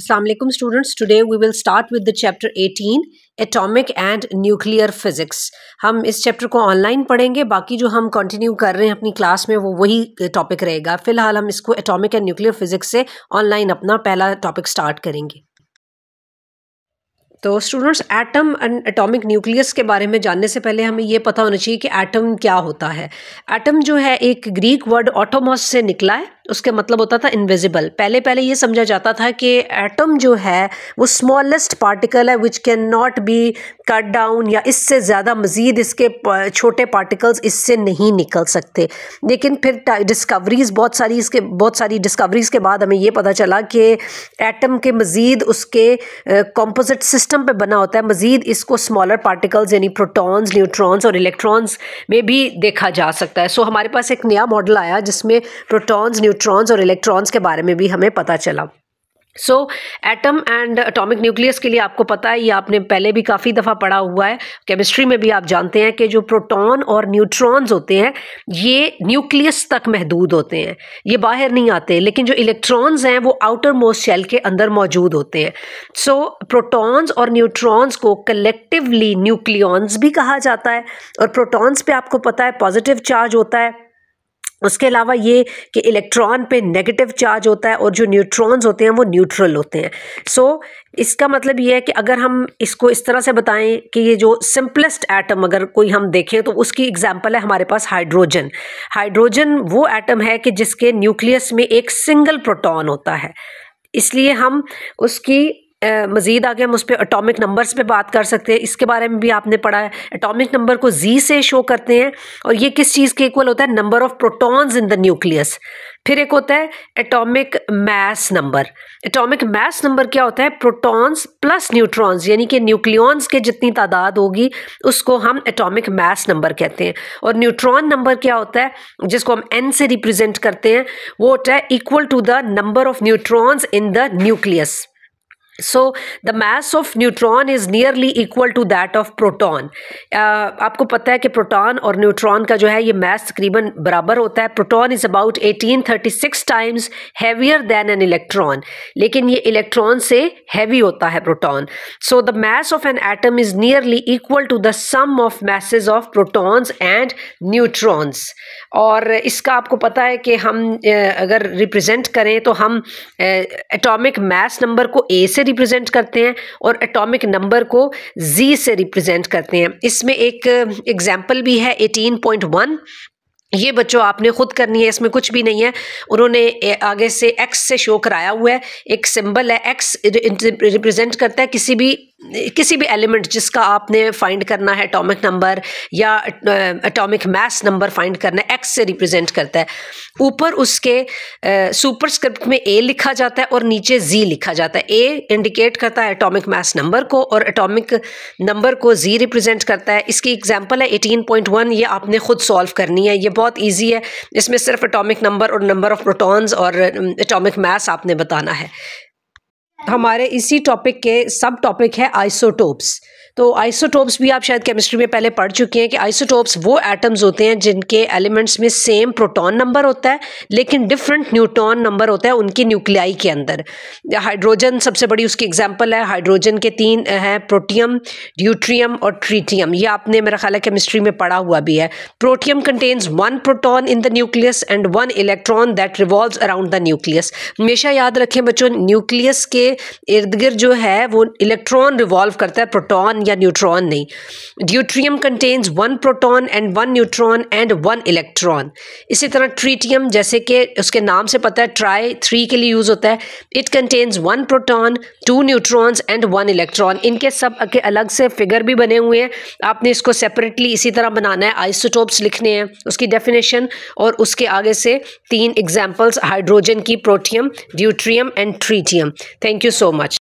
Assalamualaikum students today we will start with the chapter 18 Atomic and nuclear physics हम इस chapter को online पढ़ेंगे बाकी जो हम कंटिन्यू कर रहे हैं अपनी क्लास में वो वही टॉपिक रहेगा फिलहाल हम इसको atomic एंड न्यूक्लियर फिज़िक्स से ऑनलाइन अपना पहला टॉपिक स्टार्ट करेंगे तो students atom and atomic nucleus के बारे में जानने से पहले हमें ये पता होना चाहिए कि एटम क्या होता है एटम जो है एक ग्रीक वर्ड ऑटोमॉस से निकला है उसके मतलब होता था इनविजिबल पहले पहले ये समझा जाता था कि एटम जो है वो स्मॉलेस्ट पार्टिकल है which can not be cut down या इससे ज़्यादा मज़ीद इसके छोटे पार्टिकल्स इससे नहीं निकल सकते लेकिन फिर डिस्कवरीज बहुत सारी इसके बहुत सारी डिस्कवरीज के बाद हमें ये पता चला कि एटम के मज़ीद उसके कॉम्पोजिट सिस्टम पर बना होता है मज़ीद इसको स्मॉलर पार्टिकल्स यानी प्रोटॉन्स न्यूट्रॉन्स और इलेक्ट्रॉन्स में भी देखा जा सकता है सो so, हमारे पास एक नया मॉडल आया जिसमें प्रोटॉन्स न्यू न्यूट्रॉन्स और इलेक्ट्रॉन्स के बारे में भी हमें पता चला so atom and atomic nucleus के लिए आपको पता है ये आपने पहले भी काफ़ी दफ़ा पढ़ा हुआ है केमिस्ट्री में भी आप जानते हैं कि जो प्रोटॉन और न्यूट्रॉन्स होते हैं ये न्यूक्लियस तक महदूद होते हैं ये बाहर नहीं आते लेकिन जो इलेक्ट्रॉन्स हैं वो आउटर मोस्ट शेल के अंदर मौजूद होते हैं सो so, प्रोटॉन्स और न्यूट्रॉन्स को कलेक्टिवली न्यूक्लियॉन्स भी कहा जाता है और प्रोटॉन्स पर आपको पता है पॉजिटिव चार्ज होता है उसके अलावा ये कि इलेक्ट्रॉन पे नेगेटिव चार्ज होता है और जो न्यूट्रॉन्स होते हैं वो न्यूट्रल होते हैं सो so, इसका मतलब ये है कि अगर हम इसको इस तरह से बताएं कि ये जो सिंपलेस्ट एटम अगर कोई हम देखें तो उसकी एग्जांपल है हमारे पास हाइड्रोजन हाइड्रोजन वो एटम है कि जिसके न्यूक्लियस में एक सिंगल प्रोटॉन होता है इसलिए हम उसकी मज़ीद आगे हम उस पर अटोमिक नंबर्स पे बात कर सकते हैं इसके बारे में भी आपने पढ़ा है एटॉमिक नंबर को जी से शो करते हैं और ये किस चीज़ के इक्वल होता है number of protons in the nucleus फिर एक होता है atomic mass number atomic mass number क्या होता है प्रोटॉन्स प्लस न्यूट्रॉन्स यानी कि न्यूक्लियॉन्स के जितनी तादाद होगी उसको हम एटॉमिक मास नंबर कहते हैं और न्यूट्रॉन नंबर क्या होता है जिसको हम एन से रिप्रेजेंट करते हैं वो होता है equal to the number of neutrons in the nucleus so the mass of neutron is nearly equal to that of proton आपको पता है कि प्रोटॉन और न्यूट्रॉन का जो है ये मैस तकरीबन बराबर होता है proton is about 1836 times heavier than an electron लेकिन ये इलेक्ट्रॉन से हैवी होता है proton so the mass of an atom is nearly equal to the sum of masses of protons and neutrons और इसका आपको पता है कि हम अगर रिप्रेजेंट करें तो हम एटॉमिक मैस नंबर को ए से रिप्रेजेंट करते हैं और एटॉमिक नंबर को जी से रिप्रेजेंट करते हैं इसमें एक एग्जाम्पल uh, भी है 18.1 ये बच्चों आपने खुद करनी है इसमें कुछ भी नहीं है उन्होंने आगे से एक्स से शो कराया हुआ है एक सिंबल है एक्स रिप्रेजेंट करता है किसी भी किसी भी एलिमेंट जिसका आपने फाइंड करना है एटॉमिक नंबर या एटॉमिक मास नंबर फाइंड करना है एक्स से रिप्रेजेंट करता है ऊपर उसके सुपरस्क्रिप्ट में ए लिखा जाता है और नीचे जी लिखा जाता है ए इंडिकेट करता है एटॉमिक मास नंबर को और एटॉमिक नंबर को जी रिप्रेजेंट करता है इसकी एग्जांपल है एटीन पॉइंट वन ये आपने खुद सॉल्व करनी है ये बहुत ईजी है इसमें सिर्फ एटॉमिक नंबर और नंबर ऑफ प्रोटॉन्स और एटॉमिक मास आपने बताना है हमारे इसी टॉपिक के सब टॉपिक है आइसोटोप्स तो आइसोटोप्स भी आप शायद केमिस्ट्री में पहले पढ़ चुके हैं कि आइसोटोप्स वो एटम्स होते हैं जिनके एलिमेंट्स में सेम प्रोटॉन नंबर होता है लेकिन डिफरेंट न्यूट्रॉन नंबर होता है उनके न्यूक्लियाई के अंदर हाइड्रोजन सबसे बड़ी उसकी एग्जाम्पल है हाइड्रोजन के तीन हैं प्रोटियम ड्यूट्रियम और ट्रीटियम ये आपने मेरा ख्याल है केमिस्ट्री में पढ़ा हुआ भी है protium contains one proton in the nucleus and one electron that revolve around the nucleus हमेशा याद रखें बच्चों न्यूक्लियस के इर्द गिर्द जो है वो इलेक्ट्रॉन रिवॉल्व करता है प्रोटोन या न्यूट्रॉन नहीं deuterium contains one proton and one neutron and one electron इसी तरह ट्रीटियम जैसे कि उसके नाम से पता है ट्राई थ्री के लिए यूज़ होता है it contains one proton two neutrons and one electron इनके सब के अलग से फिगर भी बने हुए हैं आपने इसको सेपरेटली इसी तरह बनाना है आइसोटोप्स लिखने हैं उसकी डेफिनेशन और उसके आगे से तीन एग्जाम्पल्स हाइड्रोजन की protium deuterium and tritium thank you so much